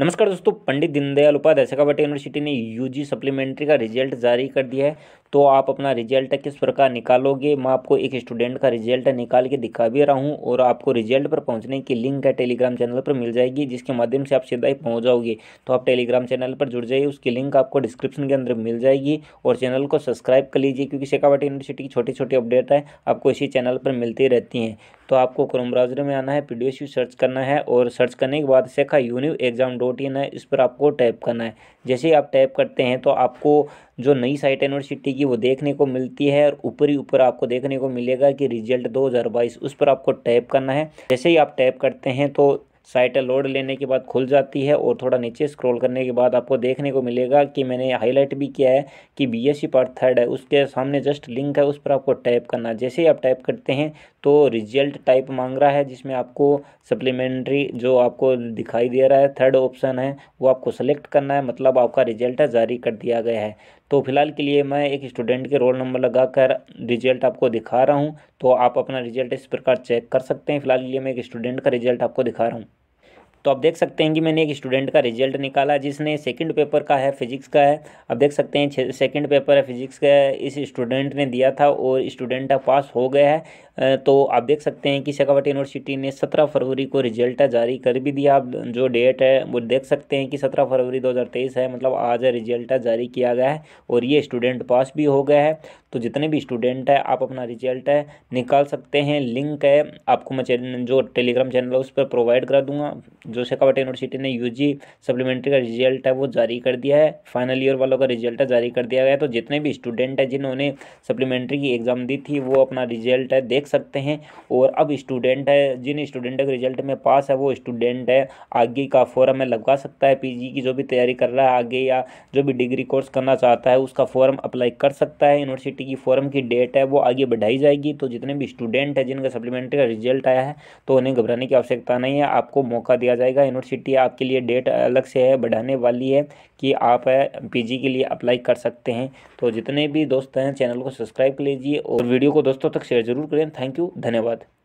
नमस्कार दोस्तों पंडित दीनदयाल उपाध्याय सेखावटी यूनिवर्सिटी ने यूजी सप्लीमेंट्री का रिजल्ट जारी कर दिया है तो आप अपना रिजल्ट किस प्रकार निकालोगे मैं आपको एक स्टूडेंट का रिजल्ट निकाल के दिखा भी रहा हूँ और आपको रिजल्ट पर पहुँचने की लिंक है टेलीग्राम चैनल पर मिल जाएगी जिसके माध्यम से आप सीधा ही पहुँच जाओगे तो आप टेलीग्राम चैनल पर जुड़ जाइए उसकी लिंक आपको डिस्क्रिप्शन के अंदर मिल जाएगी और चैनल को सब्सक्राइब कर लीजिए क्योंकि शेखावट यूनिवर्सिटी की छोटी छोटी अपडेट है आपको इसी चैनल पर मिलती रहती हैं तो आपको क्रोम ब्राउजर में आना है पी सर्च करना है और सर्च करने के बाद Shekha univ exam dot in है इस पर आपको टाइप करना है जैसे ही आप टैप करते हैं तो आपको जो नई साइट यूनिवर्सिटी की वो देखने को मिलती है और ऊपर ही ऊपर आपको देखने को मिलेगा कि रिजल्ट 2022 उस पर आपको टैप करना है जैसे ही आप टैप करते हैं तो साइट लोड लेने के बाद खुल जाती है और थोड़ा नीचे स्क्रॉल करने के बाद आपको देखने को मिलेगा कि मैंने हाईलाइट भी किया है कि बी एस पार्ट थर्ड है उसके सामने जस्ट लिंक है उस पर आपको टाइप करना जैसे ही आप टाइप करते हैं तो रिजल्ट टाइप मांग रहा है जिसमें आपको सप्लीमेंट्री जो आपको दिखाई दे रहा है थर्ड ऑप्शन है वो आपको सेलेक्ट करना है मतलब आपका रिजल्ट है जारी कर दिया गया है तो फिलहाल के लिए मैं एक स्टूडेंट के रोल नंबर लगाकर रिजल्ट आपको दिखा रहा हूँ तो आप अपना रिजल्ट इस प्रकार चेक कर सकते हैं फिलहाल के लिए मैं एक स्टूडेंट का रिजल्ट आपको दिखा रहा हूँ तो आप देख सकते हैं कि मैंने एक स्टूडेंट का रिजल्ट निकाला जिसने सेकंड पेपर का है फिजिक्स का है आप देख सकते हैं सेकंड पेपर है फिजिक्स का है, इस स्टूडेंट ने दिया था और स्टूडेंट पास हो गया है तो आप देख सकते हैं कि शेखावट यूनिवर्सिटी ने सत्रह फरवरी को रिजल्ट जारी कर भी दिया जो डेट है वो देख सकते हैं कि सत्रह फरवरी दो है मतलब आज रिजल्ट जारी किया गया है और ये स्टूडेंट पास भी हो गया है तो जितने भी स्टूडेंट है आप अपना रिजल्ट निकाल सकते हैं लिंक है आपको मैं जो टेलीग्राम चैनल है उस पर प्रोवाइड करा दूंगा जो शेखावट यूनिवर्सिटी ने जी सप्लीमेंट्री का रिजल्ट है वो जारी कर दिया है फाइनल ईयर वालों का रिजल्ट है जारी कर दिया गया तो जितने भी स्टूडेंट हैं जिन्होंने सप्लीमेंट्री की एग्ज़ाम दी थी वो अपना रिजल्ट है देख सकते हैं और अब स्टूडेंट है जिन स्टूडेंट के रिजल्ट में पास है वो स्टूडेंट है आगे का फॉर्म है लगवा सकता है पीजी की जो भी तैयारी कर रहा है आगे या जो भी डिग्री कोर्स करना चाहता है उसका फॉर्म अप्लाई कर सकता है यूनिवर्सिटी की फॉर्म की डेट है वो आगे बढ़ाई जाएगी तो जितने भी स्टूडेंट हैं जिनका सप्लीमेंट्री का रिजल्ट आया है तो उन्हें घबराने की आवश्यकता नहीं है आपको मौका दिया जाएगा यूनिवर्सिटी आपके लिए डेट अलग से है बढ़ाने वाली है कि आप पीजी के लिए अप्लाई कर सकते हैं तो जितने भी दोस्त हैं चैनल को सब्सक्राइब कर लीजिए और वीडियो को दोस्तों तक शेयर जरूर करें थैंक यू धन्यवाद